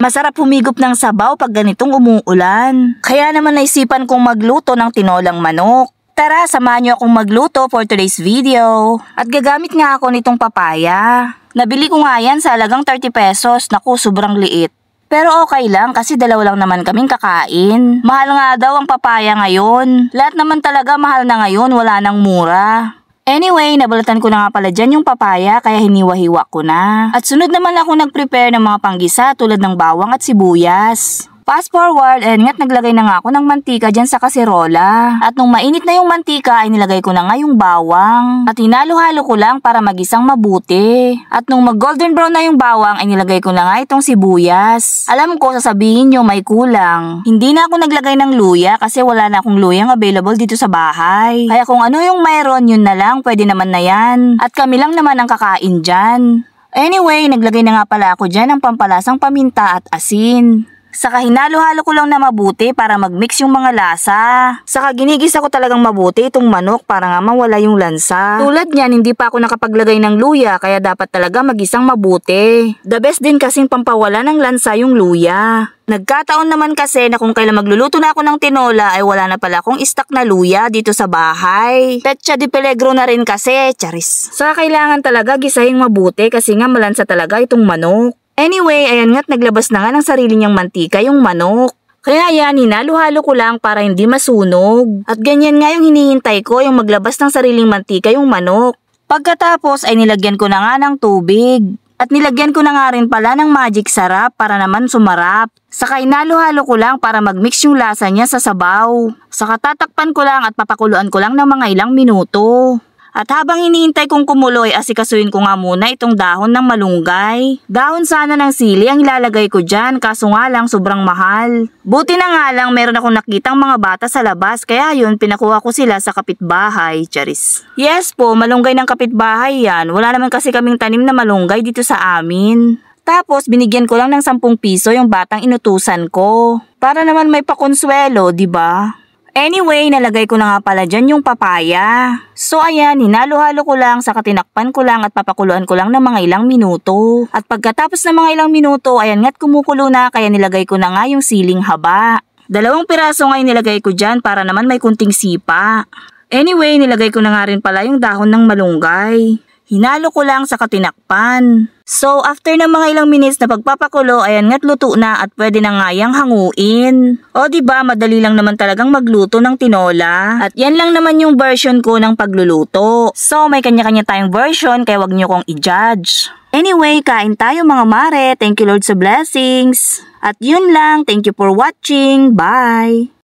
Masarap humigop ng sabaw pag ganitong umuulan. Kaya naman naisipan kong magluto ng tinolang manok. Tara, samahan niyo akong magluto for today's video. At gagamit nga ako nitong papaya. Nabili ko nga yan sa alagang 30 pesos. Naku, sobrang liit. Pero okay lang kasi dalawa lang naman kaming kakain. Mahal nga daw ang papaya ngayon. Lahat naman talaga mahal na ngayon, wala nang mura. Anyway, nabalatan ko na nga pala dyan yung papaya kaya hiniwa-hiwa ko na. At sunod naman ako nag-prepare ng mga panggisa tulad ng bawang at sibuyas. Fast forward and nga't naglagay na nga ako ng mantika dyan sa kaserola. At nung mainit na yung mantika ay nilagay ko na nga yung bawang. At hinalo-halo ko lang para magisang mabuti. At nung mag golden brown na yung bawang ay nilagay ko na nga itong sibuyas. Alam ko sasabihin nyo may kulang. Hindi na ako naglagay ng luya kasi wala na akong luyang available dito sa bahay. Kaya kung ano yung mayroon yun na lang pwede naman na yan. At kami lang naman ang kakain dyan. Anyway, naglagay na nga pala ako dyan ng pampalasang paminta at asin. Saka hinalo-halo ko lang na mabuti para magmix yung mga lasa. Saka ginigisa ko talagang mabuti itong manok para nga mawala yung lansa. Tulad niyan, hindi pa ako nakapaglagay ng luya kaya dapat talaga magisang mabuti. The best din kasing pampawala ng lansa yung luya. Nagkataon naman kasi na kung kailan magluluto na ako ng tinola ay wala na pala akong stock na luya dito sa bahay. Petsa di peligro na rin kasi, charis. Saka kailangan talaga gisahing mabuti kasi nga malansa talaga itong manok. Anyway, ayan nga't naglabas na nga ng sarili niyang mantika yung manok. Kaya ayan, hinalo-halo ko lang para hindi masunog. At ganyan nga yung hinihintay ko, yung maglabas ng sariling mantika yung manok. Pagkatapos ay nilagyan ko na nga ng tubig. At nilagyan ko na nga rin pala ng magic sarap para naman sumarap. Saka inalo-halo ko lang para magmix yung lasa niya sa sabaw. Saka tatakpan ko lang at papakuluan ko lang ng mga ilang minuto. At habang iniintay kong kumuloy, asikasuin ko nga muna itong dahon ng malunggay. Dahon sana ng sili ang ilalagay ko dyan, kaso nga lang sobrang mahal. Buti na nga lang meron akong nakitang mga bata sa labas, kaya yun pinakuha ko sila sa kapitbahay, Charis. Yes po, malunggay ng kapitbahay yan. Wala naman kasi kaming tanim na malunggay dito sa amin. Tapos binigyan ko lang ng 10 piso yung batang inutusan ko. Para naman may pakonsuelo, 'di ba? Anyway, nalagay ko na nga pala dyan yung papaya. So ayan, hinalo-halo ko lang, saka tinakpan ko lang at papakuluan ko lang ng mga ilang minuto. At pagkatapos ng mga ilang minuto, ayan nga't kumukulo na kaya nilagay ko na nga yung siling haba. Dalawang piraso nga nilagay ko dyan para naman may kunting sipa. Anyway, nilagay ko na nga rin pala yung dahon ng malunggay. Hinalo ko lang sa katinakpan. So after ng mga ilang minutes na pagpapakulo, ayan nga't luto na at pwede na nga yang hanguin. O ba diba, madali lang naman talagang magluto ng tinola. At yan lang naman yung version ko ng pagluluto. So may kanya-kanya tayong version kaya wag nyo kong i-judge. Anyway, kain tayo mga mare. Thank you Lord sa blessings. At yun lang. Thank you for watching. Bye!